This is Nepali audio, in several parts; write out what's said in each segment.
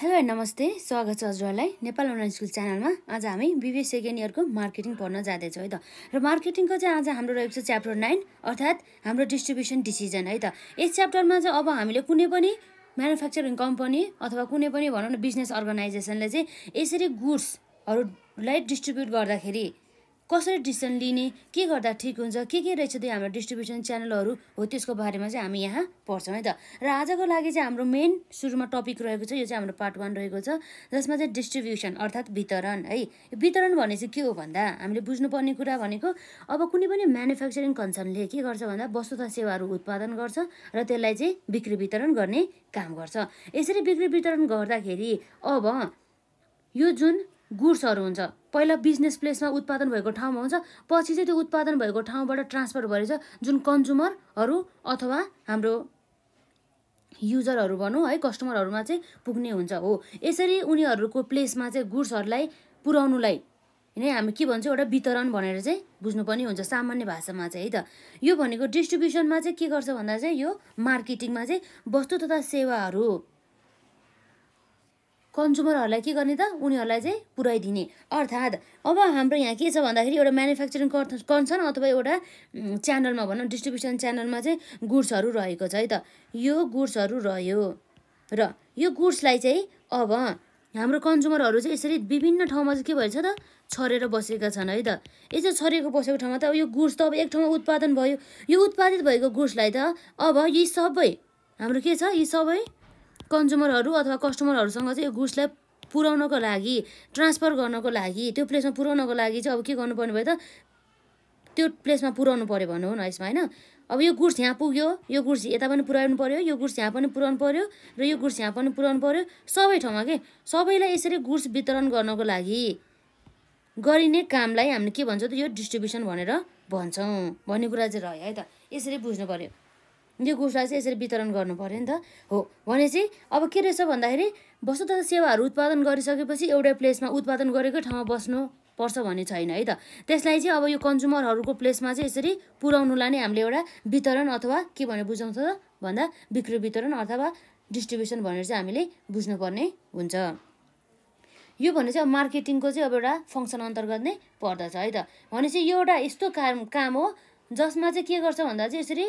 हेलो नमस्ते स्वागत छ हजुरहरूलाई नेपाल अनलाइन स्कुल च्यानलमा आज हामी बिबिए सेकेन्ड इयरको मार्केटिङ पढ्न जाँदैछौँ है त र मार्केटिङको चाहिँ आज हाम्रो रहेको छ च्याप्टर नाइन अर्थात् हाम्रो डिस्ट्रिब्युसन डिसिजन है त यस च्याप्टरमा चाहिँ अब हामीले कुनै पनि म्यानुफ्याक्चरिङ कम्पनी अथवा कुनै पनि भनौँ न बिजनेस अर्गनाइजेसनले चाहिँ यसरी गुड्सहरूलाई डिस्ट्रिब्युट गर्दाखेरि कसरी डिसिसन लिने के गर्दा ठिक हुन्छ के के रहेछ त्यो हाम्रो डिस्ट्रिब्युसन च्यानलहरू हो त्यसको बारेमा चाहिँ हामी यहाँ पढ्छौँ है त र आजको लागि चाहिँ हाम्रो मेन सुरुमा टपिक रहेको छ यो चाहिँ हाम्रो पार्ट वान रहेको छ जसमा चाहिँ डिस्ट्रिब्युसन अर्थात् वितरण है वितरण भने चाहिँ के हो भन्दा हामीले बुझ्नुपर्ने कुरा भनेको अब कुनै पनि म्यानुफ्याक्चरिङ कन्सर्नले के गर्छ भन्दा वस्तु तथा सेवाहरू उत्पादन गर्छ र त्यसलाई चाहिँ बिक्री वितरण गर्ने काम गर्छ यसरी बिक्री वितरण गर्दाखेरि अब यो जुन गुड्सहरू हुन्छ पहिला बिजनेस प्लेसमा उत्पादन भएको ठाउँमा हुन्छ पछि चाहिँ त्यो उत्पादन भएको ठाउँबाट ट्रान्सफर भएर जुन कन्ज्युमरहरू अथवा हाम्रो युजरहरू भनौँ है कस्टमरहरूमा चाहिँ पुग्ने हुन्छ हो यसरी उनीहरूको प्लेसमा चाहिँ गुड्सहरूलाई पुर्याउनुलाई होइन हामी के भन्छौँ एउटा वितरण भनेर चाहिँ बुझ्नु पनि हुन्छ सामान्य भाषामा चाहिँ है त यो भनेको डिस्ट्रिब्युसनमा चाहिँ के गर्छ भन्दा चाहिँ यो मार्केटिङमा चाहिँ वस्तु तथा सेवाहरू कन्ज्युमरहरूलाई के गर्ने त उनीहरूलाई चाहिँ पुऱ्याइदिने अर्थात् अब हाम्रो यहाँ के छ भन्दाखेरि एउटा म्यानुफ्याक्चरिङ कन्सर्न अथवा एउटा च्यानलमा भनौँ डिस्ट्रिब्युसन च्यानलमा चाहिँ गुड्सहरू रहेको छ है त यो गुड्सहरू रह्यो र यो गुड्सलाई चाहिँ अब हाम्रो कन्ज्युमरहरू चाहिँ यसरी विभिन्न ठाउँमा चाहिँ के भएछ त छरेर बसेका छन् है त यसो छरेको बसेको ठाउँमा त अब यो गुड्स त अब एक ठाउँमा उत्पादन भयो यो उत्पादित भएको गुड्सलाई त अब यी सबै हाम्रो के छ यी सबै कन्ज्युमरहरू अथवा कस्टमरहरूसँग चाहिँ यो गुड्सलाई पुर्याउनको लागि ट्रान्सफर गर्नको लागि त्यो प्लेसमा पुऱ्याउनको लागि चाहिँ अब के गर्नुपर्ने भयो त त्यो प्लेसमा पुऱ्याउनु पऱ्यो भनौँ न यसमा होइन अब यो गुड्स यहाँ पुग्यो यो गुड्स यता पनि पुऱ्याउनु पऱ्यो यो गुड्स यहाँ पनि पुऱ्याउनु पऱ्यो र यो गुड्स यहाँ पनि पुऱ्याउनु पऱ्यो सबै ठाउँमा के सबैलाई यसरी गुड्स वितरण गर्नको लागि गरिने कामलाई हामीले के भन्छौँ त यो डिस्ट्रिब्युसन भनेर भन्छौँ भन्ने कुरा चाहिँ रह्यो है त यसरी बुझ्नु पऱ्यो यो कोषलाई चाहिँ यसरी वितरण गर्नु पऱ्यो नि त हो भने चाहिँ अब के रहेछ भन्दाखेरि वस्तु तथा सेवाहरू उत्पादन गरिसकेपछि एउटै प्लेसमा उत्पादन गरेकै ठाउँमा बस्नु पर्छ भन्ने छैन है त त्यसलाई चाहिँ अब यो कन्ज्युमरहरूको प्लेसमा चाहिँ यसरी पुर्याउनुलाई नै हामीले एउटा वितरण अथवा के भनेर बुझाउँछ त भन्दा बिक्री वितरण अथवा डिस्ट्रिब्युसन भनेर चाहिँ हामीले बुझ्नुपर्ने हुन्छ यो भने चाहिँ अब मार्केटिङको चाहिँ अब एउटा फङ्सन अन्तर्गत नै पर्दछ है त भने चाहिँ यो एउटा यस्तो काम काम हो जसमा चाहिँ के गर्छ भन्दा चाहिँ यसरी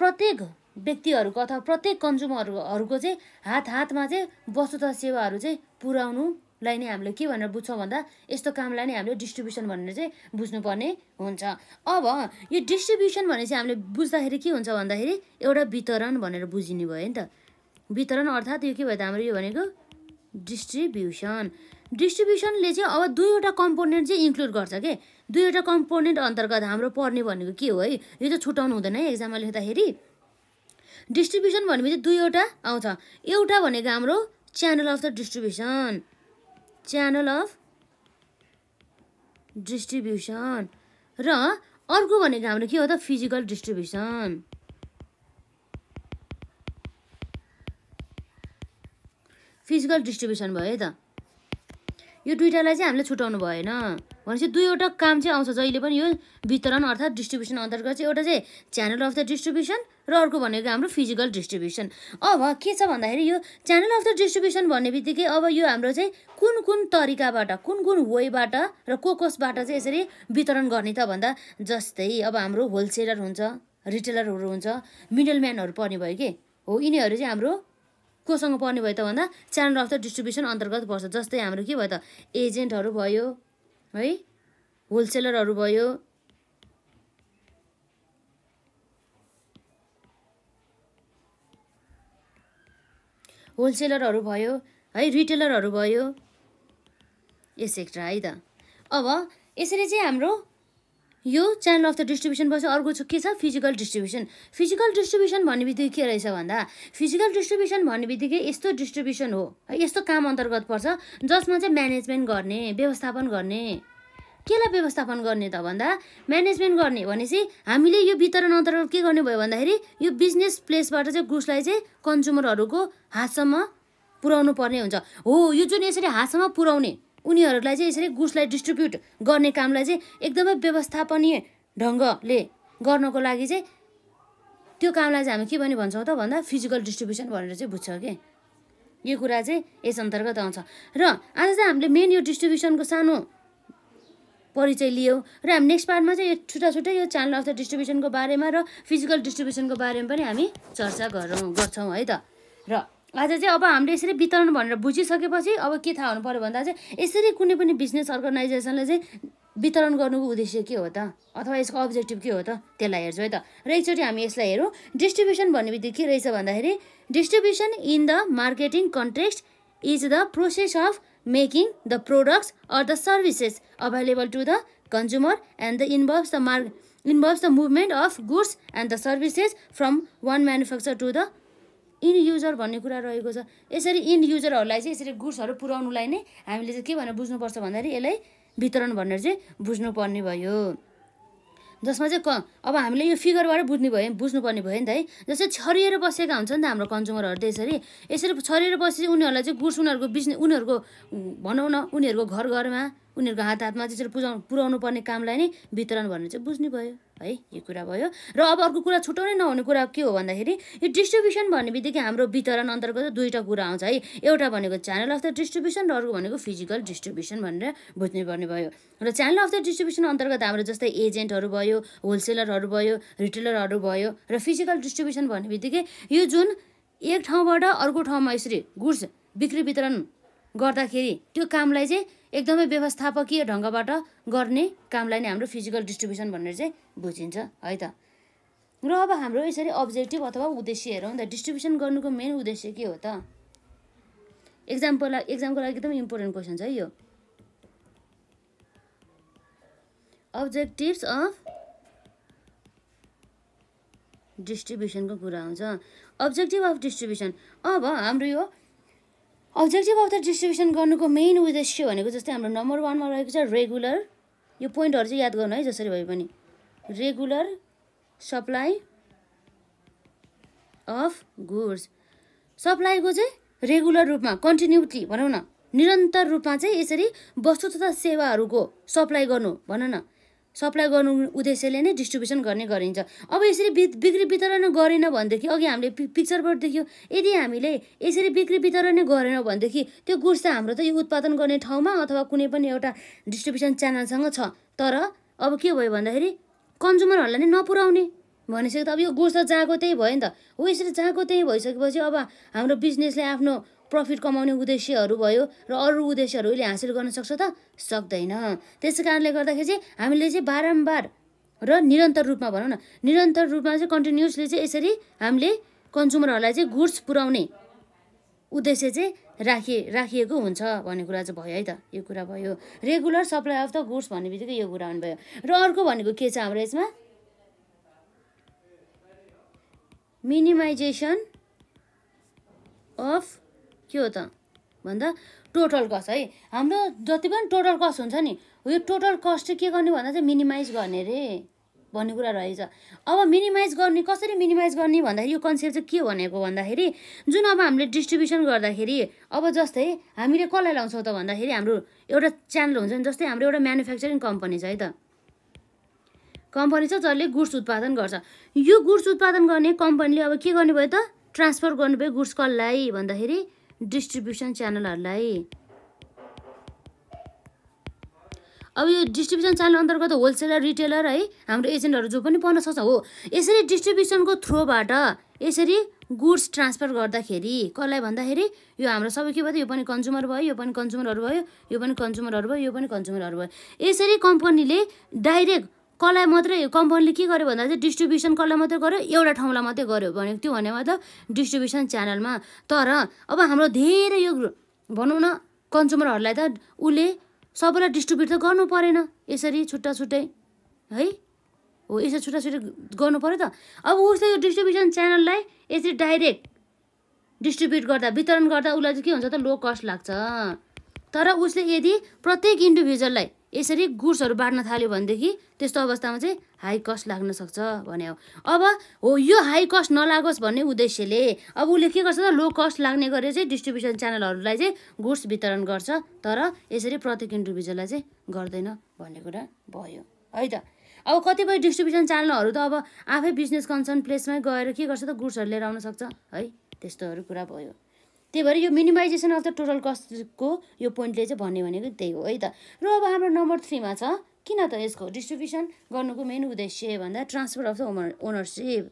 प्रत्येक व्यक्तिहरूको अथवा प्रत्येक कन्ज्युमरहरूको चाहिँ हात हातमा चाहिँ वस्तुता सेवाहरू चाहिँ पुर्याउनुलाई नै हामीले के भनेर बुझ्छौँ भन्दा यस्तो कामलाई नै हामीले डिस्ट्रिब्युसन भनेर चाहिँ बुझ्नुपर्ने हुन्छ अब यो डिस्ट्रिब्युसन भने चाहिँ हामीले बुझ्दाखेरि के हुन्छ भन्दाखेरि एउटा वितरण भनेर बुझिने भयो नि त वितरण अर्थात् यो के भयो त हाम्रो यो भनेको डिस्ट्रिब्युसन डिस्ट्रिब्युसनले चाहिँ अब दुईवटा कम्पोनेन्ट चाहिँ इन्क्लुड गर्छ के दुईवटा कम्पोनेन्ट अन्तर्गत हाम्रो पर्ने भनेको के हो है यो त छुट्याउनु हुँदैन है एक्जाममा लेख्दाखेरि डिस्ट्रिब्युसन भनेपछि दुईवटा आउँछ एउटा भनेको हाम्रो channel of the distribution channel of distribution र अर्को भनेको हाम्रो के हो त फिजिकल डिस्ट्रिब्युसन फिजिकल डिस्ट्रिब्युसन भयो है त यो दुइटालाई चाहिँ हामीले छुट्याउनु भएन भनेपछि दुईवटा काम चाहिँ आउँछ जहिले पनि यो वितरण अर्थात् डिस्ट्रिब्युसन अन्तर्गत चाहिँ एउटा चाहिँ च्यानल अफ द डिस्ट्रिब्युसन र अर्को भनेको हाम्रो फिजिकल डिस्ट्रिब्युसन अब के छ भन्दाखेरि यो च्यानल अफ द डिस्ट्रिब्युसन भन्ने बित्तिकै अब यो हाम्रो चाहिँ कुन कुन तरिकाबाट कुन कुन वेबाट र को कसबाट चाहिँ यसरी वितरण गर्ने त भन्दा जस्तै अब हाम्रो होलसेलर हुन्छ रिटेलरहरू हुन्छ मिडलम्यानहरू पर्ने भयो कि हो यिनीहरू चाहिँ हाम्रो कोसँग पर्ने भयो त भन्दा च्यानल अफ द डिस्ट्रिब्युसन अन्तर्गत पर्छ जस्तै हाम्रो के भयो त एजेन्टहरू भयो है होलसेलरहरू भयो होलसेलरहरू भयो है रिटेलरहरू भयो एसेक्ट्रा है त अब यसरी चाहिँ हाम्रो यो च्यानल अफ द डिस्ट्रिब्युसन बस्यो अर्को चाहिँ के छ फिजिकल डिस्ट्रिब्युसन फिजिकल डिस्ट्रिब्युसन भन्ने बित्तिकै के रहेछ भन्दा फिजिकल डिस्ट्रिब्युसन भन्ने बित्तिकै यस्तो डिस्ट्रिब्युसन हो यस्तो काम अन्तर्गत पर्छ जसमा चाहिँ म्यानेजमेन्ट गर्ने व्यवस्थापन गर्ने केलाई व्यवस्थापन गर्ने त भन्दा म्यानेजमेन्ट गर्ने भनेपछि हामीले यो वितरण अन्तर्गत के गर्ने भयो भन्दाखेरि यो बिजनेस प्लेसबाट चाहिँ गुड्सलाई चाहिँ कन्ज्युमरहरूको हातसम्म पुर्याउनु पर्ने हुन्छ हो यो जुन यसरी हातसम्म पुर्याउने उनीहरूलाई चाहिँ यसरी गुड्सलाई डिस्ट्रिब्युट गर्ने कामलाई चाहिँ एकदमै व्यवस्थापनीय ढङ्गले गर्नको लागि चाहिँ त्यो कामलाई चाहिँ हामी के पनि भन्छौँ त भन्दा फिजिकल डिस्ट्रिब्युसन भनेर चाहिँ बुझ्छौँ कि यो कुरा चाहिँ यस अन्तर्गत आउँछ र आज चाहिँ हामीले मेन यो डिस्ट्रिब्युसनको सानो परिचय लियौँ र हामी नेक्स्ट पार्टमा चाहिँ यो छुट्टा छुट्टै यो च्यानल अफ द डिस्ट्रिब्युसनको बारेमा र फिजिकल डिस्ट्रिब्युसनको बारेमा पनि हामी चर्चा गरौँ गर्छौँ है त र आज चाहिँ अब हामीले यसरी वितरण भनेर बुझिसकेपछि अब के थाहा हुनु पऱ्यो भन्दा चाहिँ यसरी कुनै पनि बिजनेस अर्गनाइजेसनले चाहिँ वितरण गर्नुको उद्देश्य के हो त अथवा यसको अब्जेक्टिभ के हो त त्यसलाई हेर्छौँ है त र एकचोटि हामी यसलाई हेरौँ डिस्ट्रिब्युसन भन्ने बित्तिकै के रहेछ भन्दाखेरि distribution in the marketing context is the process of making the products or the services available to the consumer and the involves the mark involves the movement of goods and the services from one manufacture to the end user भन्ने कुरा रहेको छ यसरी इन युजरहरूलाई चाहिँ यसरी गुड्सहरू पुऱ्याउनुलाई नै हामीले चाहिँ के भनेर बुझ्नुपर्छ भन्दाखेरि यसलाई वितरण भनेर चाहिँ बुझ्नुपर्ने भयो जसमा चाहिँ क अब हामीले यो फिगरबाट बुझ्ने भयो बुझ्नुपर्ने भयो नि त है जस्तै छरिएर बसेका हुन्छ नि त हाम्रो कन्ज्युमरहरू त यसरी यसरी छरिएर बसेपछि उनीहरूलाई चाहिँ गुड्स उनीहरूको बिजनेस उनीहरूको भनौँ न उनीहरूको घर घरमा उनीहरूको हात हातमा त्यसरी पुजाउ पुर्याउनु पर्ने कामलाई नै वितरण भनेर चाहिँ बुझ्ने भयो है यो कुरा भयो र अब अर्को कुरा छुट्याउनै नहुने कुरा के हो भन्दाखेरि यो डिस्ट्रिब्युसन भन्ने बित्तिकै हाम्रो वितरण अन्तर्गत दुईवटा कुरा आउँछ है एउटा भनेको च्यानल अफ द डिस्ट्रिब्युसन र अर्को भनेको फिजिकल डिस्ट्रिब्युसन भनेर बुझ्नुपर्ने भयो र च्यानल अफ द डिस्ट्रिब्युसन अन्तर्गत हाम्रो जस्तै एजेन्टहरू भयो होलसेलरहरू भयो रिटेलरहरू भयो र फिजिकल डिस्ट्रिब्युसन भन्ने बित्तिकै यो जुन एक ठाउँबाट अर्को ठाउँमा यसरी गुड्स बिक्री वितरण गर्दाखेरि त्यो कामलाई चाहिँ एकदमै व्यवस्थापकीय ढङ्गबाट गर्ने कामलाई नै हाम्रो फिजिकल डिस्ट्रिब्युसन भनेर चाहिँ बुझिन्छ है त र अब हाम्रो यसरी अब्जेक्टिभ अथवा उद्देश्य हेरौँ त डिस्ट्रिब्युसन गर्नुको मेन उद्देश्य के हो त एक्जाम्पल एक्जामको लागि एकदम इम्पोर्टेन्ट क्वेसन छ है यो अब्जेक्टिभ्स अफ डिस्ट्रिब्युसनको कुरा हुन्छ अब्जेक्टिभ अफ डिस्ट्रिब्युसन अब हाम्रो यो अब्जेक्टिभ अफ द डिस्ट्रिब्युसन गर्नुको मेन उद्देश्य भनेको जस्तै हाम्रो नम्बर वानमा रहेको छ रेगुलर यो पोइन्टहरू चाहिँ याद गर्नु है जसरी भए पनि रेगुलर सप्लाई अफ गुड्स सप्लाईको चाहिँ रेगुलर रूपमा कन्टिन्युटी भनौँ न निरन्तर रूपमा चाहिँ यसरी वस्तु तथा सेवाहरूको सप्लाई गर्नु भनौँ न सप्लाई गर्नु उद्देश्यले नै डिस्ट्रिब्युसन गर्ने गरिन्छ अब यसरी बि बिक्री वितरण गरेन भनेदेखि अघि हामीले पि पिक्चरबाट देख्यो यदि हामीले यसरी बिक्री वितरण नै गरेनौँ भनेदेखि त्यो गुड्स त हाम्रो त यो उत्पादन गर्ने ठाउँमा अथवा कुनै पनि एउटा डिस्ट्रिब्युसन च्यानलसँग छ तर अब के भयो भन्दाखेरि कन्ज्युमरहरूलाई नै नपुऱ्याउने भनिसक्यो त अब यो गुड्स त जहाँको त्यही भयो नि त हो यसरी जहाँको त्यही भइसकेपछि अब हाम्रो बिजनेसले आफ्नो प्रफिट कमाउने उद्देश्यहरू भयो र अरू उद्देश्यहरू उसले हासिल गर्न सक्छ त सक्दैन त्यसै कारणले गर्दाखेरि चाहिँ हामीले चाहिँ बारम्बार र निरन्तर रूपमा भनौँ न निरन्तर रूपमा चाहिँ कन्टिन्युसली चाहिँ यसरी हामीले कन्ज्युमरहरूलाई चाहिँ गुड्स पुऱ्याउने उद्देश्य चाहिँ राखिए राखिएको हुन्छ भन्ने कुरा चाहिँ भयो है त यो कुरा भयो regular supply of the goods भन्ने बित्तिकै यो कुरा हुनुभयो र अर्को भनेको के छ हाम्रो यसमा मिनिमाइजेसन अफ के हो त भन्दा टोटल कस्ट है हाम्रो जति पनि टोटल कस्ट हुन्छ नि यो टोटल कस्ट चाहिँ के गर्ने भन्दा चाहिँ मिनिमाइज गर्ने रे भन्ने कुरा रहेछ अब मिनिमाइज गर्ने कसरी मिनिमाइज गर्ने भन्दाखेरि यो कन्सेप्ट चाहिँ के भनेको भन्दाखेरि जुन अब हामीले डिस्ट्रिब्युसन गर्दाखेरि अब जस्तै हामीले कसलाई लाउँछौँ त भन्दाखेरि हाम्रो एउटा च्यानल हुन्छ नि जस्तै हाम्रो एउटा म्यानुफ्याक्चरिङ कम्पनी छ है त कम्पनी छ जसले गुड्स उत्पादन गर्छ यो गुड्स उत्पादन गर्ने कम्पनीले अब के गर्नुभयो त ट्रान्सफर गर्नुभयो गुड्स कसलाई भन्दाखेरि डिस्ट्रिब्युसन च्यानलहरूलाई अब यो डिस्ट्रिब्युसन च्यानल अन्तर्गत होलसेलर रिटेलर है हाम्रो एजेन्टहरू जो पनि पर्न सक्छ हो यसरी डिस्ट्रिब्युसनको थ्रुबाट यसरी गुड्स ट्रान्सफर गर्दाखेरि कसलाई भन्दाखेरि यो हाम्रो सबै के भयो यो पनि कन्ज्युमर भयो यो पनि कन्ज्युमरहरू भयो यो पनि कन्ज्युमरहरू भयो यो पनि कन्ज्युमरहरू भयो यसरी कम्पनीले डाइरेक्ट कसलाई मात्रै कम्पनीले के गर्यो भन्दा चाहिँ डिस्ट्रिब्युसन कसलाई मात्रै गर्यो एउटा ठाउँलाई मात्रै गर्यो भनेको थियो भने मतलब डिस्ट्रिब्युसन च्यानलमा तर अब हाम्रो धेरै यो भनौँ न कन्ज्युमरहरूलाई त उसले सबैलाई डिस्ट्रिब्युट त गर्नु परेन यसरी छुट्टा छुट्टै है हो यसरी छुट्टा छुट्टै गर्नु पऱ्यो त अब उसले यो डिस्ट्रिब्युसन च्यानललाई यसरी डाइरेक्ट डिस्ट्रिब्युट गर्दा वितरण गर्दा उसलाई चाहिँ के हुन्छ त लो कस्ट लाग्छ तर उसले यदि प्रत्येक इन्डिभिजुअललाई यसरी गुड्सहरू बाँड्न थाल्यो भनेदेखि त्यस्तो अवस्थामा चाहिँ हाई कस्ट लाग्न सक्छ भने हो अब हो यो हाई कस्ट नलागोस् भन्ने उद्देश्यले अब उसले के गर्छ त लो कस्ट लाग्ने गरेर चाहिँ डिस्ट्रिब्युसन च्यानलहरूलाई चाहिँ गुड्स वितरण गर्छ तर यसरी प्रत्येक इन्डिभिजुअललाई चाहिँ गर्दैन भन्ने कुरा भयो है त अब कतिपय डिस्ट्रिब्युसन च्यानलहरू त अब आफै बिजनेस कन्सर्न प्लेसमै गएर के गर्छ त गुड्सहरू लिएर आउन सक्छ है त्यस्तोहरू कुरा भयो त्यही भएर यो मिनिमाइजेसन अफ द टोटल कस्टको यो पोइन्टले चाहिँ भन्ने भनेको त्यही हो है त र अब हाम्रो नम्बर थ्रीमा छ किन त यसको डिस्ट्रिब्युसन गर्नुको मेन उद्देश्य भन्दा transfer of the owner ownership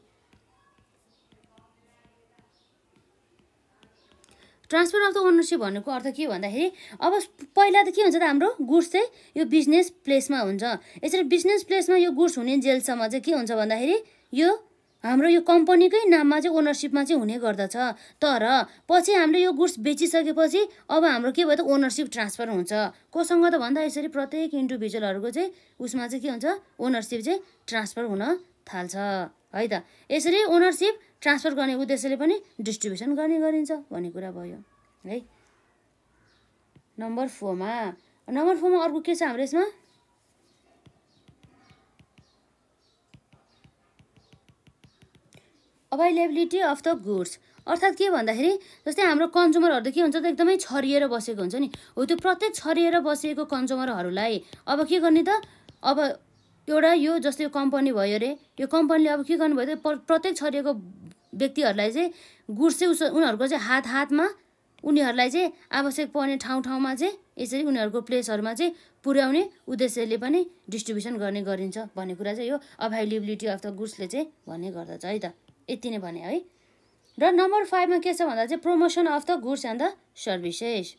transfer of the ownership भन्नुको अर्थ के भन्दाखेरि अब पहिला त के हुन्छ त हाम्रो गुड्स चाहिँ यो बिजनेस प्लेसमा हुन्छ यसरी बिजनेस प्लेसमा यो गुड्स हुने जेलसम्म चाहिँ के हुन्छ भन्दाखेरि यो हाम्रो यो कम्पनीकै नाममा चाहिँ ओनरसिपमा चाहिँ हुने गर्दछ तर पछि हामीले यो गुड्स बेचिसकेपछि अब हाम्रो के भयो त ओनरसिप ट्रान्सफर हुन्छ कोसँग त भन्दा यसरी प्रत्येक इन्डिभिजुअलहरूको चाहिँ उसमा चाहिँ के हुन्छ ओनरसिप चाहिँ ट्रान्सफर हुन थाल्छ है त यसरी ओनरसिप ट्रान्सफर गर्ने उद्देश्यले पनि डिस्ट्रिब्युसन गर्ने गरिन्छ भन्ने कुरा भयो है नम्बर फोरमा नम्बर फोरमा अर्को के छ हाम्रो यसमा अभाइलेबिलिटी अफ द गुड्स अर्थात् के भन्दाखेरि जस्तै हाम्रो कन्ज्युमरहरू त के हुन्छ त एकदमै छरिएर बसेको हुन्छ नि हो त्यो प्रत्येक छरिएर बसेको कन्ज्युमरहरूलाई अब के गर्ने त अब एउटा यो जस्तै कम्पनी भयो अरे यो कम्पनीले अब के भयो त प्रत्येक छरिएको व्यक्तिहरूलाई चाहिँ गुड्स चाहिँ उस उनीहरूको चाहिँ हात हातमा उनीहरूलाई चाहिँ आवश्यक पर्ने ठाउँ ठाउँमा चाहिँ यसरी उनीहरूको प्लेसहरूमा चाहिँ पुर्याउने उद्देश्यले पनि डिस्ट्रिब्युसन गर्ने गरिन्छ भन्ने कुरा चाहिँ यो अभाइलेबिलिटी अफ द गुड्सले चाहिँ भन्ने गर्दछ है त यति नै भने है र नम्बर फाइभमा के छ भन्दा चाहिँ promotion of the goods and the services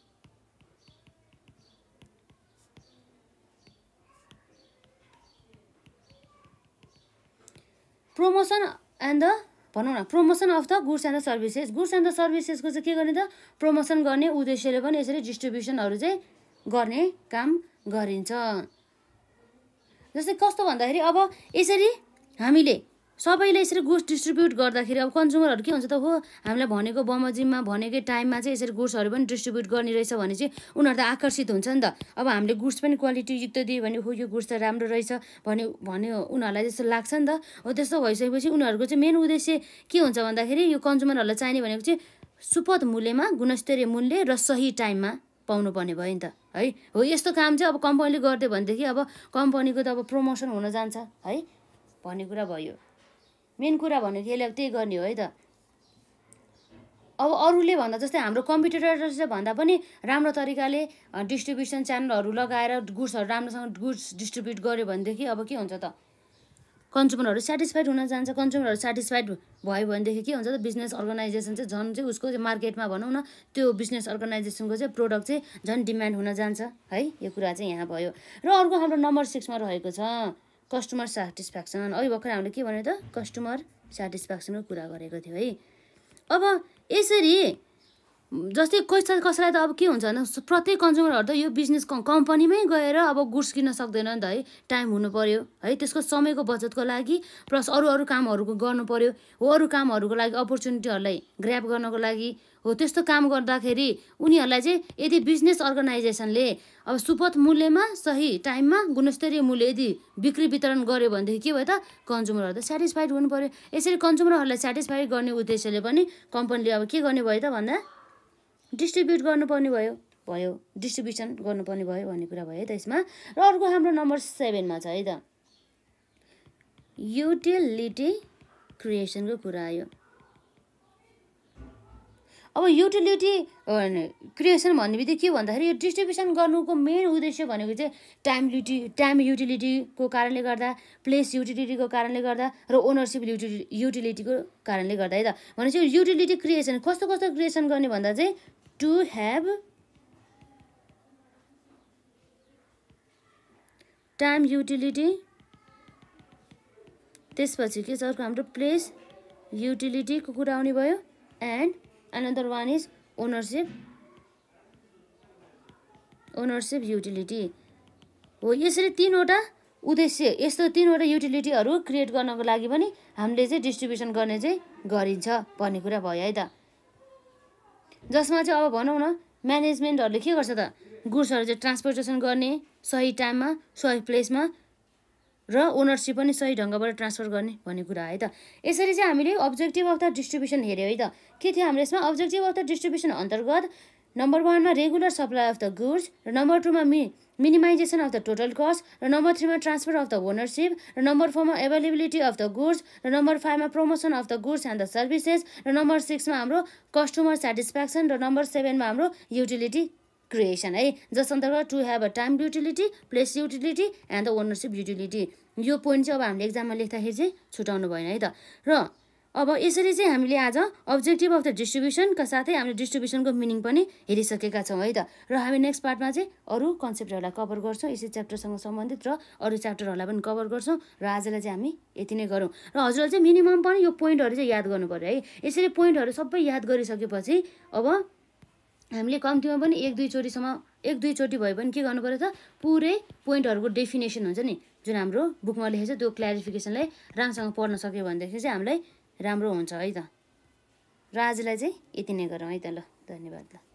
promotion and the भनौँ न promotion of the goods and the services goods and the सर्भिसेसको चाहिँ के गर्ने त प्रमोसन गर्ने उद्देश्यले पनि यसरी डिस्ट्रिब्युसनहरू चाहिँ गर्ने काम गरिन्छ जस्तै कस्तो भन्दाखेरि अब यसरी हामीले सबैले यसरी गुड्स डिस्ट्रिब्युट गर्दाखेरि अब कन्ज्युमरहरू के हुन्छ त हो हामीलाई भनेको बमोजिममा भनेकै टाइममा चाहिँ यसरी गुड्सहरू पनि डिस्ट्रिब्युट गर्ने रहेछ भने चाहिँ उनीहरू त आकर्षित हुन्छ नि त अब हामीले गुड्स पनि क्वालिटी युक्त दियो भने हो यो गुड्स त राम्रो रहेछ भन्यो भन्यो उनीहरूलाई जस्तो लाग्छ नि त हो त्यस्तो भइसकेपछि उनीहरूको चाहिँ मेन उद्देश्य के हुन्छ भन्दाखेरि यो कन्ज्युमरहरूलाई चाहिने भनेको चाहिँ सुपथ मूल्यमा गुणस्तरीय मूल्य र सही टाइममा पाउनुपर्ने भयो नि त है हो यस्तो काम चाहिँ अब कम्पनीले गरिदियो भनेदेखि अब कम्पनीको त अब प्रमोसन हुन जान्छ है भन्ने कुरा भयो मेन कुरा भनेको यसले अब त्यही गर्ने हो है त अब अरूले भन्दा जस्तै हाम्रो कम्प्युटरले भन्दा पनि राम्रो तरिकाले डिस्ट्रिब्युसन च्यानलहरू लगाएर गुड्सहरू राम्रोसँग गुड्स डिस्ट्रिब्युट गर्यो भनेदेखि अब के हुन्छ त कन्ज्युमरहरू सेटिस्फाइड हुन जान्छ कन्ज्युमरहरू सेटिस्फाइड भयो भनेदेखि के हुन्छ त बिजनेस अर्गनाइजेसन चाहिँ झन् चाहिँ उसको चाहिँ मार्केटमा भनौँ न त्यो बिजनेस अर्गनाइजेसनको चाहिँ प्रोडक्ट चाहिँ झन् डिमान्ड हुन जान्छ है यो कुरा चाहिँ यहाँ भयो र अर्को हाम्रो नम्बर सिक्समा रहेको छ कस्टमर सेटिस्फ्याक्सन अघि भर्खर हामीले के भन्यो त कस्टमर सेटिस्फ्याक्सनको कुरा गरेको थियो है अब यसरी जस्तै कसै कसैलाई त अब के हुन्छ भने प्रत्येक कन्ज्युमरहरू त यो बिजनेस कम्पनीमै गएर अब गुड्स किन्न सक्दैन नि त है टाइम हुनु पऱ्यो है त्यसको समयको बचतको लागि प्लस अरू अरू कामहरूको गर्नु पऱ्यो हो अरू कामहरूको लागि अपर्च्युनिटीहरूलाई ग्राप गर्नको लागि हो त्यस्तो काम गर्दाखेरि उनीहरूलाई चाहिँ यदि बिजनेस अर्गनाइजेसनले अब सुपथ मूल्यमा सही टाइममा गुणस्तरीय मूल्य यदि बिक्री वितरण गर्यो भनेदेखि के भयो त कन्ज्युमरहरू त सेटिस्फाइड हुनु पऱ्यो यसरी कन्ज्युमरहरूलाई सेटिस्फाइड गर्ने उद्देश्यले पनि कम्पनीले अब के गर्ने भयो त भन्दा डिस्ट्रिब्युट गर्नुपर्ने भयो भयो डिस्ट्रिब्युसन गर्नुपर्ने भयो भन्ने कुरा भयो है त यसमा र अर्को हाम्रो नम्बर सेभेनमा छ है त युटिलिटी क्रिएसनको कुरा आयो अब युटिलिटी क्रिएसन भन्ने बित्तिकै के भन्दाखेरि यो डिस्ट्रिब्युसन गर्नुको मेन उद्देश्य भनेको चाहिँ टाइम युटि टाइम युटिलिटीको कारणले गर्दा प्लेस युटिलिटीको कारणले गर्दा र ओनरसिप युटिलिटी युटिलिटीको कारणले गर्दा है त भनेपछि युटिलिटी क्रिएसन कस्तो कस्तो क्रिएसन गर्ने भन्दा चाहिँ to have टाइम युटिलिटी त्यसपछि के छ अर्को हाम्रो प्लेस युटिलिटीको कुरा आउने भयो and another one is ownership ownership utility हो यसरी तिनवटा उद्देश्य यस्तो तिनवटा युटिलिटीहरू क्रिएट गर्नको लागि पनि हामीले चाहिँ डिस्ट्रिब्युसन गर्ने चाहिँ गरिन्छ भन्ने कुरा भयो है त जसमा चाहिँ अब भनौँ न म्यानेजमेन्टहरूले के गर्छ त गुड्सहरू चाहिँ ट्रान्सपोर्टेसन गर्ने सही टाइममा सही प्लेसमा र ओनरसिप पनि सही ढङ्गबाट ट्रान्सफर गर्ने भन्ने कुरा है त यसरी चाहिँ हामीले अब्जेक्टिभ अफ द डिस्ट्रिब्युसन हेऱ्यौँ है त के थियो हाम्रो यसमा अब्जेक्टिभ अफ द डिस्ट्रिब्युसन अन्तर्गत नम्बर वानमा regular supply of the goods र नम्बर टूमा मि minimization of the total cost र नम्बर थ्रीमा ट्रान्सफर अफ द ओनरसिप र नम्बर फोरमा एभाइलेबिलिटी अफ द गुड्स र नम्बर फाइभमा promotion of the goods and the services र नम्बर सिक्समा हाम्रो कस्टमर सेटिस्फ्याक्सन र नम्बर सेभेनमा हाम्रो युटिलिटी क्रिएसन है जस अन्तर्गत to have a time utility place utility and the ownership utility यो पोइन्ट चाहिँ अब हामीले एक्जाममा लेख्दाखेरि चाहिँ छुट्याउनु भएन है त र अब यसरी चाहिँ हामीले आज अब्जेक्टिभ अफ द डिस्ट्रिब्युसनका साथै हामीले डिस्ट्रिब्युसनको मिनिङ पनि हेरिसकेका छौँ है त र हामी नेक्स्ट पार्टमा चाहिँ अरू कन्सेप्टहरूलाई कभर गर्छौँ यसै च्याप्टरसँग सम्बन्धित र अरू च्याप्टरहरूलाई पनि कभर गर्छौँ र आजलाई चाहिँ हामी यति नै गरौँ र हजुरलाई चाहिँ मिनिमम पनि यो पोइन्टहरू चाहिँ याद गर्नु पऱ्यो है यसरी पोइन्टहरू सबै याद गरिसकेपछि अब हामीले कम्तीमा पनि एक दुईचोटिसम्म एक दुईचोटि भए पनि के गर्नु पऱ्यो त पुरै पोइन्टहरूको डेफिनेसन हुन्छ नि जुन हाम्रो बुकमा लेखेको छ त्यो क्ल्यारिफिकेसनलाई राम्रोसँग पढ्न सक्यो भनेदेखि चाहिँ हामीलाई राम्रो हुन्छ है त र आजलाई चाहिँ यति नै गरौँ है त ल धन्यवाद ल